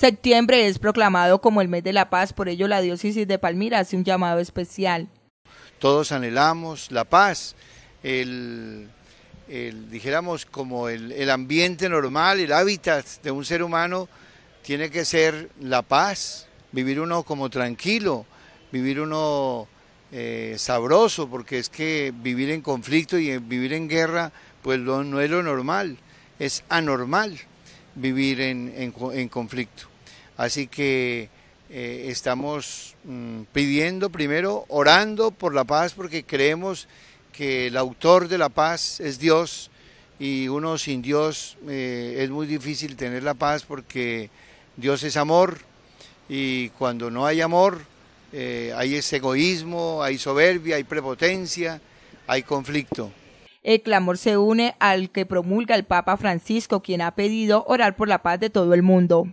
Septiembre es proclamado como el mes de la paz, por ello la diócesis de Palmira hace un llamado especial. Todos anhelamos la paz, el, dijéramos como el, ambiente normal, el hábitat de un ser humano tiene que ser la paz, vivir uno como tranquilo, vivir uno eh, sabroso, porque es que vivir en conflicto y vivir en guerra, pues no es lo normal, es anormal vivir en, conflicto. Así que eh, estamos mm, pidiendo primero, orando por la paz, porque creemos que el autor de la paz es Dios y uno sin Dios eh, es muy difícil tener la paz porque Dios es amor y cuando no hay amor eh, hay ese egoísmo, hay soberbia, hay prepotencia, hay conflicto. El clamor se une al que promulga el Papa Francisco, quien ha pedido orar por la paz de todo el mundo.